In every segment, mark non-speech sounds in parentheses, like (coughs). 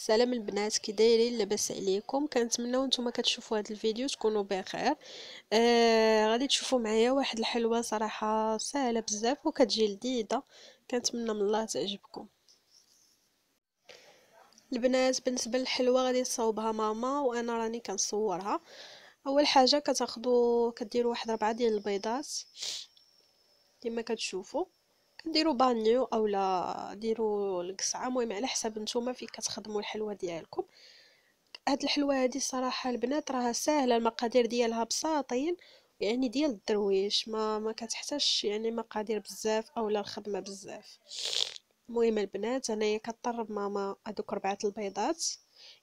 سلام البنات كي دايرين لاباس عليكم كنتمنى نتوما كتشوفوا هذا الفيديو تكونوا بخير آه غادي تشوفوا معايا واحد الحلوه صراحه سهله بزاف وكتجي لذيذه كنتمنى من الله تعجبكم البنات بالنسبه للحلوه غادي تصاوبها ماما وانا راني كنصورها اول حاجه كتاخذوا كديروا واحد ربعه ديال البيضات كما كتشوفوا ديروا بانيو اولا ديروا القصعه المهم على حسب نتوما فين كتخدموا الحلوى ديالكم هاد الحلوى هادي الصراحه البنات راها ساهله المقادير ديالها بساطين يعني ديال الدرويش ما ما كتحتاجش يعني مقادير بزاف اولا الخدمه بزاف المهم البنات انايا كطرب ماما هذوك ربعه البيضات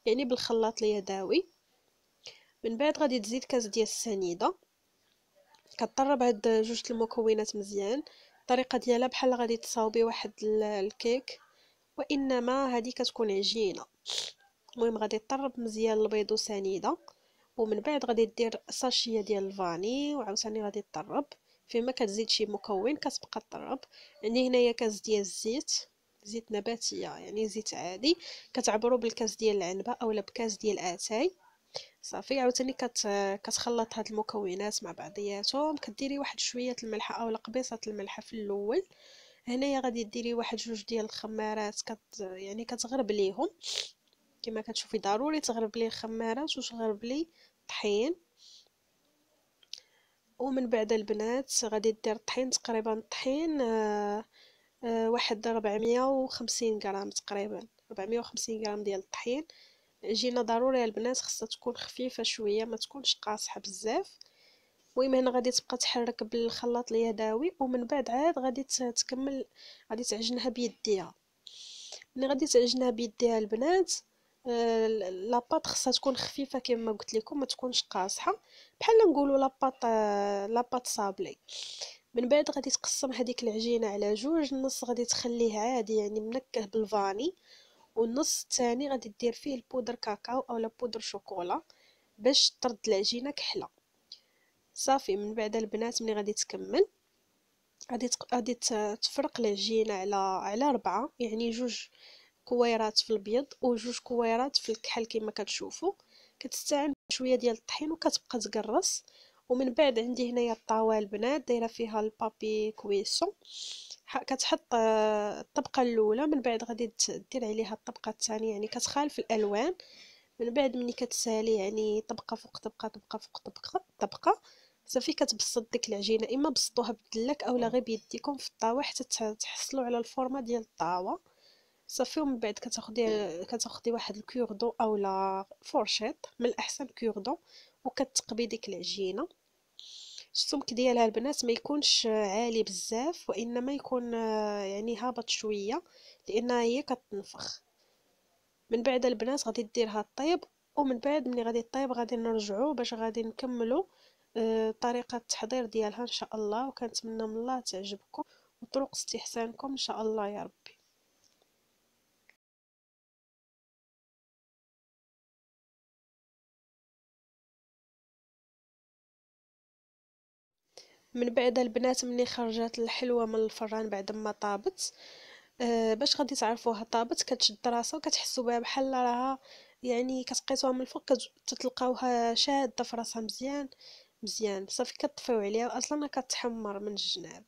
يعني بالخلاط اليدوي من بعد غادي تزيد كاس ديال السنيده كطرب هاد جوج المكونات مزيان الطريقه ديالها بحال غادي تصاوبي واحد الكيك وانما هذه كتكون عجينه المهم غادي تطرب مزيان البيض وسنيده ومن بعد غادي دير ساشيه ديال الفاني وعاوتاني غادي تطرب فيما كتزيد شي مكون كتبقى تطرب عندي هنايا كاس ديال الزيت زيت نباتيه يعني زيت عادي كتعبروا بالكاس ديال العنبه اولا بكاس ديال اتاي صافي عاوتاني كت... كتخلط هاد المكونات مع بعضياتهم كديري واحد شويه الملحه اولا قبيصه الملحه في الاول هنايا غادي ديري واحد جوج ديال الخمارات كت يعني كتغرب ليهم كما كتشوفي ضروري تغرب لي الخمارات وتغرب لي الطحين ومن بعد البنات غادي دير الطحين تقريبا الطحين آه، آه، واحد 450 غرام تقريبا 450 غرام ديال الطحين العجينه ضروري البنات خصها تكون خفيفه شويه ما تكونش قاصحه بزاف المهم هنا غادي تبقى تحرك بالخلاط اليدوي ومن بعد عاد غادي تكمل غادي تعجنها بيديها ملي غادي تعجنها بيديها البنات آه لاباط خصها تكون خفيفه كما قلت لكم ما تكونش قاصحه بحال نقولوا لاباط آه لاباط صابلي من بعد غادي تقسم هذيك العجينه على جوج النص غادي تخليه عادي يعني منكه بالفاني والنص الثاني غادي دير فيه البودر كاكاو اولا بودر شوكولا باش ترد العجينه كحله صافي من بعد البنات ملي غادي تكمل غادي غادي تفرق العجينه على على ربعة يعني جوج كويرات في البيض وجوج كويرات في الكحل كما كتشوفوا كتستعمل شويه ديال الطحين وكتبقى تقرص ومن بعد عندي هنايا الطاوه البنات دايره فيها البابي كويسون كتحط الطبقه الاولى من بعد غادي دير عليها الطبقه الثانيه يعني كتخالف الالوان من بعد ملي كتسالي يعني طبقه فوق طبقه طبقه فوق طبقه طبقه صافي كتبسط ديك العجينه اما بسطوها بدلك اولا غير بيديكم في الطاوه حتى تحصلوا على الفورمه ديال الطاوه صافي ومن بعد كتاخدي كتاخدي واحد الكيوردو اولا فورشيط من الاحسن كيوردو وكتقبي ديك العجينه السمك ديالها البنات ما يكونش عالي بزاف وانما يكون آه، يعني هابط شويه لان هي كتنفخ من بعد البنات غادي ديرها طيب ومن بعد ملي غادي طيب غادي نرجعو باش غادي نكملو آه، طريقه التحضير ديالها ان شاء الله وكنتمنى من الله تعجبكم وطرق استحسانكم ان شاء الله يا رب من بعد البنات مني خرجت الحلوه من الفران بعد ما طابت أه باش غادي تعرفوها طابت كتشد راسها وكتحسوا بها بحال راها يعني كتقيسوها من الفوق كتلقاوها شاده في راسها مزيان مزيان صافي كطفيو عليها واصلا كتحمر من الجناب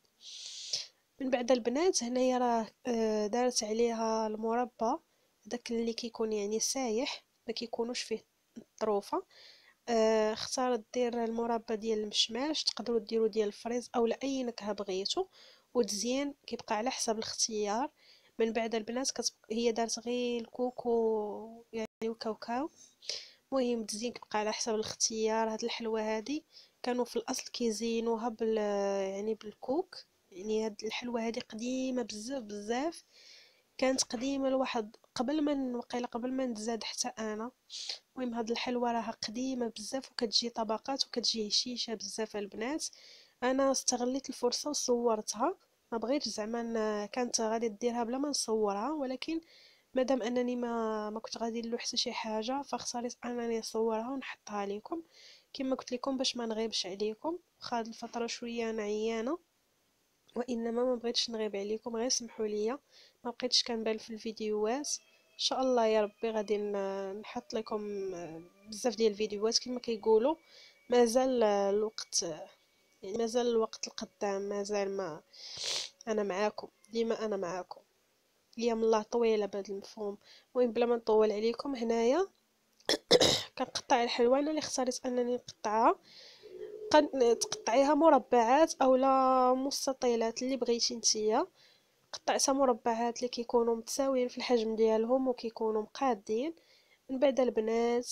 من بعد البنات هنايا راه أه، دارت عليها المربى داك اللي كيكون يعني سايح ما كيكونوش فيه الطروفه آه، اختارت دير المربى ديال المشماش تقدروا ديروا ديال الفريز اولا اي نكهه بغيتو وتزيين كيبقى على حسب الاختيار من بعد البنات كتب... هي دارت غير الكوكو يعني وكاوكاو المهم التزيين كيبقى على حسب الاختيار هاد الحلوه هادي كانوا في الاصل كيزينوها بال يعني بالكوك يعني هاد الحلوه هادي قديمه بزاف بزاف كانت قديمه لواحد قبل ما وقيلا قبل ما نتزاد حتى انا المهم هاد الحلوه راها قديمه بزاف وكتجي طبقات وكتجي هشيشه بزاف البنات انا استغليت الفرصه وصورتها ما بغيتش زعما كانت غادي ديرها بلا ما نصورها ولكن مادام انني ما ما كنت غادي نلوح حتى شي حاجه فاختاريت انني نصورها ونحطها لكم كما قلت لكم باش ما نغيبش عليكم واخا هاد الفتره شويه انا عيانه وانما ما بغيتش نغيب عليكم غير سمحوا ليا ما بقيتش كنبان في الفيديوهات ان شاء الله يا ربي غادي نحط لكم آه، بزاف ديال الفيديوهات كما كيقولوا مازال آه، الوقت يعني مازال الوقت القدام مازال ما انا معاكم ديما انا معاكم ايام الله طويله بهذا المفهوم المهم بلا ما نطول عليكم هنايا (coughs) كنقطع الحلوانه اللي اختاريت انني نقطعها تقطعيها مربعات اولا مستطيلات اللي بغيتي نتيا قطعت مربعات اللي كيكونوا متساويين في الحجم ديالهم وكيكونوا مقادين من بعد البنات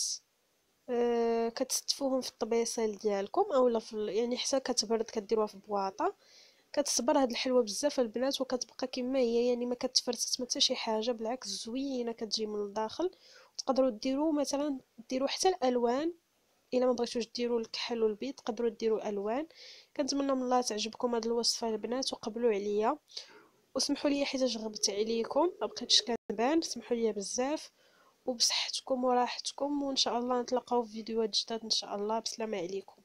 آه كتستفوهم في الطبيصيل ديالكم اولا يعني حتى كتبرد كديروها في بواطه كتصبر هاد الحلوه بزاف البنات وكتبقى كما هي يعني ما كتفرتت ما شي حاجه بالعكس زوينه كتجي من الداخل تقدروا ديروا مثلا ديروا حتى الالوان الا ما بغيتوش ديروا الكحل والبيض تقدروا ديروا الوان كنتمنى من الله تعجبكم هاد الوصفه البنات وقبلوا عليا وسمحوا لي حيت غبت عليكم ما بقيتش كنبان سمحوا لي بزاف وبصحتكم وراحتكم وان شاء الله نتلاقاو في فيديوهات جداد ان شاء الله بسلامه عليكم